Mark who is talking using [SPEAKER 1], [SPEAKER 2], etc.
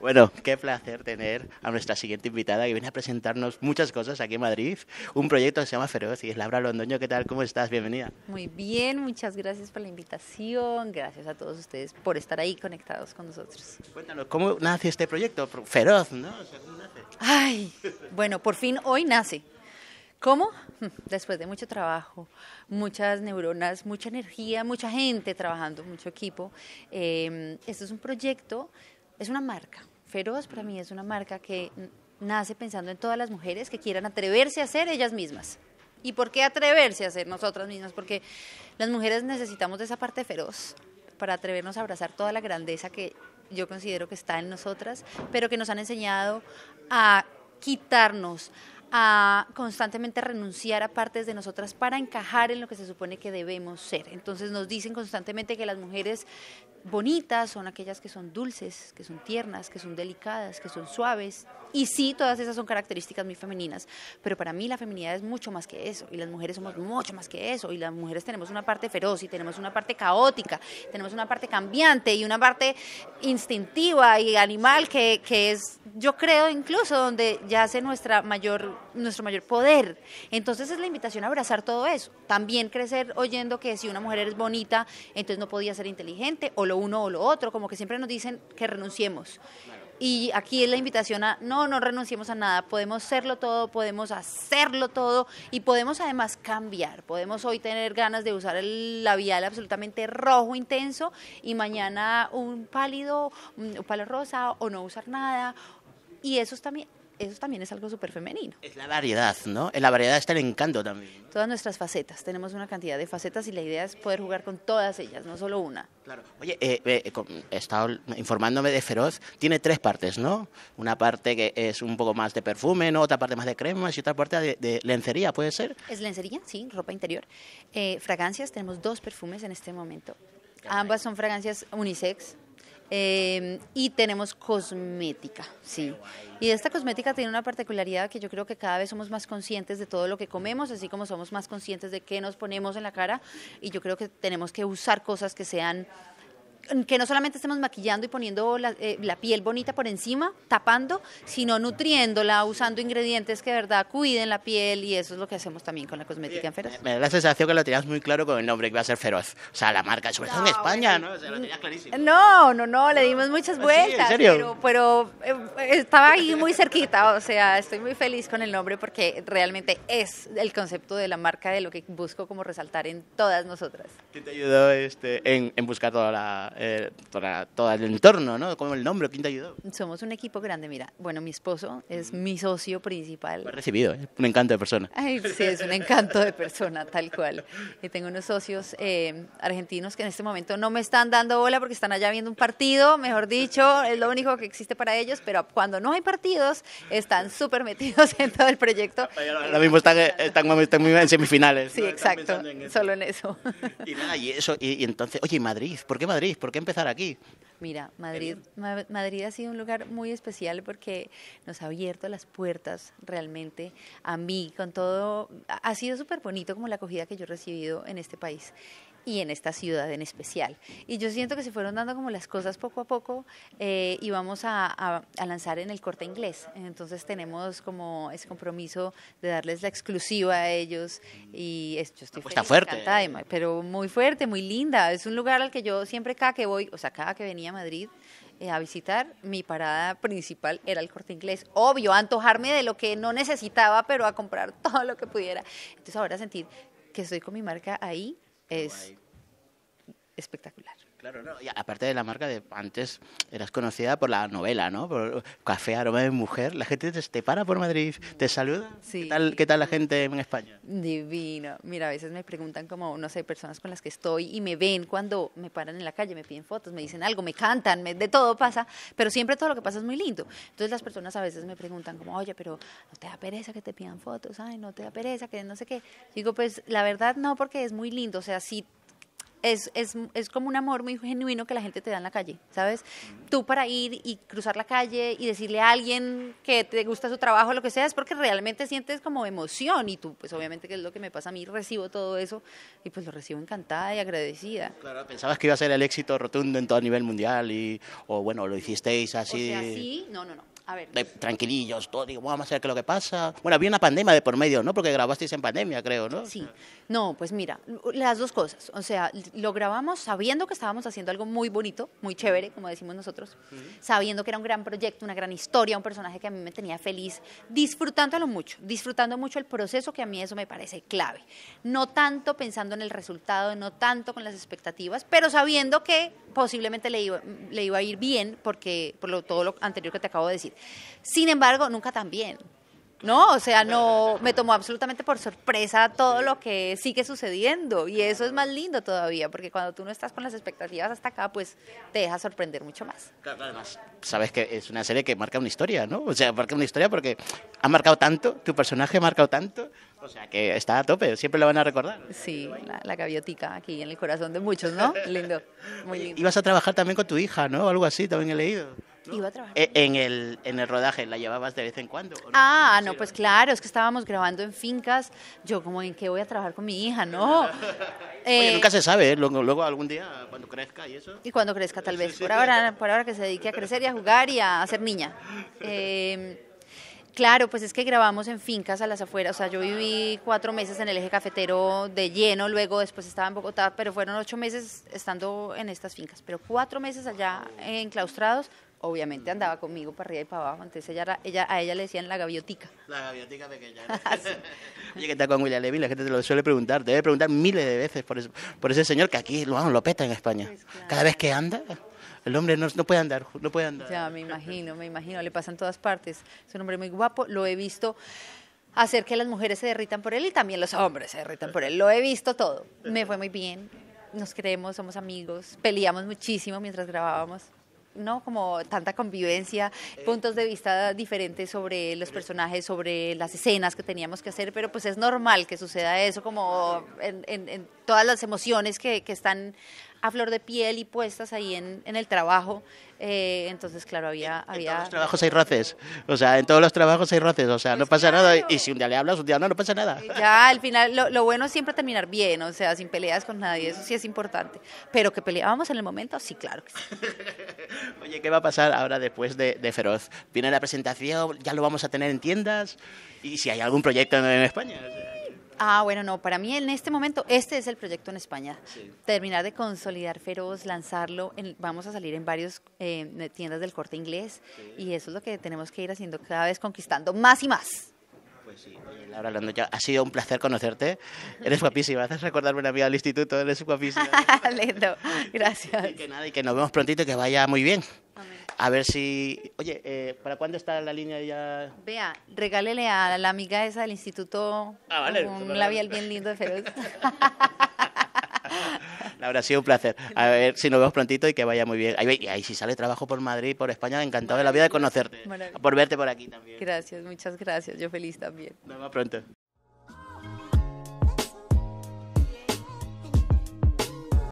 [SPEAKER 1] Bueno, qué placer tener a nuestra siguiente invitada que viene a presentarnos muchas cosas aquí en Madrid. Un proyecto que se llama Feroz y es Laura Londoño. ¿Qué tal? ¿Cómo estás? Bienvenida.
[SPEAKER 2] Muy bien, muchas gracias por la invitación. Gracias a todos ustedes por estar ahí conectados con nosotros.
[SPEAKER 1] Cuéntanos, ¿cómo nace este proyecto? Feroz, ¿no?
[SPEAKER 2] Ay, bueno, por fin hoy nace. ¿Cómo? Hm, después de mucho trabajo, muchas neuronas, mucha energía, mucha gente trabajando, mucho equipo. Em, esto es un proyecto, es una marca, Feroz para mí es una marca que nace pensando en todas las mujeres que quieran atreverse a ser ellas mismas. ¿Y por qué atreverse a ser nosotras mismas? Porque las mujeres necesitamos de esa parte feroz para atrevernos a abrazar toda la grandeza que yo considero que está en nosotras, pero que nos han enseñado a quitarnos, a constantemente renunciar a partes de nosotras para encajar en lo que se supone que debemos ser. Entonces nos dicen constantemente que las mujeres bonitas, son aquellas que son dulces, que son tiernas, que son delicadas, que son suaves. Y sí, todas esas son características muy femeninas, pero para mí la feminidad es mucho más que eso, y las mujeres somos mucho más que eso, y las mujeres tenemos una parte feroz, y tenemos una parte caótica, tenemos una parte cambiante, y una parte instintiva y animal, que, es, yo creo, incluso donde yace nuestra mayor, nuestro mayor poder. Entonces es la invitación a abrazar todo eso. También crecer oyendo que si una mujer es bonita, entonces no podía ser inteligente, o lo uno o lo otro, como que siempre nos dicen que renunciemos. Y aquí es la invitación a no, no renunciemos a nada, podemos serlo todo, podemos hacerlo todo y podemos además cambiar. Podemos hoy tener ganas de usar el labial absolutamente rojo intenso y mañana un pálido, un palo rosa o no usar nada. Y eso también eso también es algo súper femenino. Es
[SPEAKER 1] la variedad, ¿no? En la variedad está el encanto también.
[SPEAKER 2] Todas nuestras facetas, tenemos una cantidad de facetas y la idea es poder jugar con todas ellas, no solo una. Claro.
[SPEAKER 1] Oye, eh, eh, eh, he estado informándome de Feroz, tiene tres partes, ¿no? Una parte que es un poco más de perfume, ¿no? Otra parte más de cremas y otra parte de, lencería, ¿puede ser?
[SPEAKER 2] Es lencería, sí, ropa interior. fragancias, tenemos dos perfumes en este momento. Ambas son fragancias unisex, Em, y tenemos cosmética, sí. Y esta cosmética tiene una particularidad que yo creo que cada vez somos más conscientes de todo lo que comemos, así como somos más conscientes de qué nos ponemos en la cara. Y yo creo que tenemos que usar cosas que sean que no solamente estemos maquillando y poniendo eh, la, piel bonita por encima, tapando, sino nutriéndola, usando ingredientes que de verdad cuiden la piel y eso es lo que hacemos también con la cosmética en Feroz.
[SPEAKER 1] Me da la sensación que lo tenías muy claro con el nombre que va a ser Feroz. O sea, la marca, sobre todo en España, ¿no? O
[SPEAKER 2] lo clarísimo. No, no, no, le dimos ah, muchas vueltas, pero, pero eh, estaba ahí muy cerquita, o sea, estoy muy feliz con el nombre porque realmente es el concepto de la marca, de lo que busco como resaltar en todas nosotras.
[SPEAKER 1] ¿Qué te ayudó este, en buscar toda la eh, para todo el entorno, ¿no? Como el nombre, ¿quién te ayudó?
[SPEAKER 2] Somos un equipo grande, mira. Bueno, mi esposo es mi socio principal. recibido,
[SPEAKER 1] ¿eh? un encanto de persona.
[SPEAKER 2] sí, es un encanto de persona, tal cual. Y tengo unos socios eh, argentinos que en este momento no me están dando bola porque están allá viendo un partido, mejor dicho, es lo único que existe para ellos, pero cuando no hay partidos, están súper metidos en todo el proyecto. Ahora
[SPEAKER 1] mismo están, eh, están, están en semifinales. Sí, exacto, solo en eso. Y nada, y eso, y, y entonces, oye, Madrid, ¿por qué Madrid? ¿Por qué empezar aquí?
[SPEAKER 2] Mira, Madrid, Madrid ha sido un lugar muy especial porque nos ha abierto las puertas realmente a mí, con todo, ha sido súper bonito como la acogida que yo he recibido en este país y en esta ciudad en especial. Y yo siento que se fueron dando como las cosas poco a poco eh, y vamos a, lanzar en el corte inglés. Entonces tenemos como ese compromiso de darles la exclusiva a ellos y yo estoy está fuerte. pero muy fuerte, muy linda. Es un lugar al que yo siempre cada que voy, o sea, cada que venía a Madrid, eh, a visitar, mi parada principal era el corte inglés. Obvio, antojarme de lo que no necesitaba, pero a comprar todo lo que pudiera. Entonces ahora sentir que estoy con mi marca ahí
[SPEAKER 1] es espectacular. Claro, no. Y aparte de la marca, de, antes eras conocida por la novela, ¿no? Por Café, Aroma de Mujer. La gente te, para por Madrid, te saluda. ¿Qué, tal, ¿Qué tal la gente en España?
[SPEAKER 2] Divino. Mira, a veces me preguntan como, no sé, personas con las que estoy y me ven cuando me paran en la calle, me piden fotos, me dicen algo, me cantan, me, de todo pasa, pero siempre todo lo que pasa es muy lindo. Entonces las personas a veces me preguntan como, oye, pero ¿no te da pereza que te pidan fotos? Ay, ¿no te da pereza que no sé qué? Digo, pues la verdad no, porque es muy lindo. O sea, sí es, como un amor muy genuino que la gente te da en la calle, ¿sabes? Tú para ir y cruzar la calle y decirle a alguien que te gusta su trabajo, lo que sea, es porque realmente sientes como emoción y tú, pues obviamente que es lo que me pasa a mí, recibo todo eso y pues lo recibo encantada y agradecida. Claro,
[SPEAKER 1] pensabas que iba a ser el éxito rotundo en todo a nivel mundial y, o bueno, lo hicisteis así.
[SPEAKER 2] O no, no, no. A ver.
[SPEAKER 1] tranquilillos, todo, digo, vamos a ver qué es lo que pasa. Bueno, había una pandemia de por medio, ¿no? Porque grabasteis en pandemia, creo, ¿no? Sí.
[SPEAKER 2] No, pues mira, las dos cosas. O sea, lo grabamos sabiendo que estábamos haciendo algo muy bonito, muy chévere, como decimos nosotros, sabiendo que era un gran proyecto, una gran historia, un personaje que a mí me tenía feliz, disfrutándolo mucho, disfrutando mucho el proceso, que a mí eso me parece clave. No tanto pensando en el resultado, no tanto con las expectativas, pero sabiendo que posiblemente le iba, le iba a ir bien porque por lo, todo lo anterior que te acabo de decir. Sin embargo, nunca tan bien. No, o sea, no me tomó absolutamente por sorpresa todo lo que sigue sucediendo y eso es más lindo todavía, porque cuando tú no estás con las expectativas hasta acá, pues te deja sorprender mucho más.
[SPEAKER 1] Además, sabes que es una serie que marca una historia, ¿no? O sea, marca una historia porque ha marcado tanto, tu personaje ha marcado tanto, o sea, que está a tope, siempre lo van a recordar. Sí,
[SPEAKER 2] la, la aquí en el corazón de muchos, ¿no? lindo, muy lindo.
[SPEAKER 1] Ibas a trabajar también con tu hija, ¿no? Algo así, también he leído. Iba a trabajar. Eh, en, el, rodaje, ¿la llevabas de vez en cuando?
[SPEAKER 2] Ah, no, pues claro, es que estábamos grabando en fincas. Yo como, ¿en qué voy a trabajar con mi hija? No. Eh, nunca se
[SPEAKER 1] sabe, ¿eh? luego, algún día, cuando crezca y eso.
[SPEAKER 2] Y cuando crezca, tal vez. por, ahora, por ahora que se dedique a crecer y a jugar y a ser niña. Em, claro, pues es que grabamos en fincas a las afueras. O sea, yo viví cuatro meses en el eje cafetero de lleno, luego después estaba en Bogotá, pero fueron ocho meses estando en estas fincas. Pero cuatro meses allá enclaustrados obviamente andaba conmigo para arriba y para abajo, entonces ella, a ella le decían la gaviotica.
[SPEAKER 1] La gaviotica pequeña. Ah, Oye, que tal con William Levy? La gente te lo suele preguntar, te debe preguntar miles de veces por, ese señor que aquí lo, lo peta en España. Pues Cada vez que anda, el hombre no, puede andar, no puede andar. Ya,
[SPEAKER 2] me imagino, me imagino, le pasan en todas partes. Es un hombre muy guapo, lo he visto hacer que las mujeres se derritan por él y también los hombres se derritan por él. Lo he visto todo. Me fue muy bien. Nos creemos, somos amigos, peleamos muchísimo mientras grabábamos. ¿no? Como tanta convivencia, eh. puntos de vista diferentes sobre los personajes, sobre las escenas que teníamos que hacer, pero pues es normal que suceda eso, como en, todas las emociones que, que están a flor de piel y puestas ahí en, en el trabajo. Eh, entonces, claro, había, había... En todos los trabajos hay
[SPEAKER 1] roces, o sea, en todos los trabajos hay roces, o sea, no pues pasa nada. Y si un día le hablas, un día no, no pasa nada. Eh,
[SPEAKER 2] ya, al final, lo, lo, bueno es siempre terminar bien, o sea, sin peleas con nadie, eso sí es importante. Pero que peleábamos en el momento, sí, claro que
[SPEAKER 1] Oye, ¿qué va a pasar ahora después de, Feroz? ¿Viene la presentación? ¿Ya lo vamos a tener en tiendas? ¿Y si hay algún proyecto en, España?
[SPEAKER 2] Ah, bueno, no, para mí en este momento este es el proyecto en España. Terminar de consolidar Feroz, lanzarlo, vamos a salir en varias eh, tiendas del corte inglés y eso es lo que tenemos que ir haciendo cada vez conquistando más y más.
[SPEAKER 1] Pues sí, Laura, hablando ha sido un placer conocerte. Eres guapísima, haces recordarme una vida del instituto, eres guapísima. Lindo, gracias. que nada, y que nos vemos prontito y que vaya muy bien. A ver si. Oye, eh, ¿para cuándo está la línea ya? Vea,
[SPEAKER 2] regálele a la amiga esa del instituto
[SPEAKER 1] ah, un labial bien lindo de feroz. Laura, ha sido un placer. A ver si nos vemos prontito y que vaya muy bien. Ahí, ahí si sale trabajo por Madrid, por España, encantado de la vida de conocerte. Por verte por aquí también.
[SPEAKER 2] Gracias, muchas gracias. Yo feliz también.
[SPEAKER 1] Nos vemos pronto.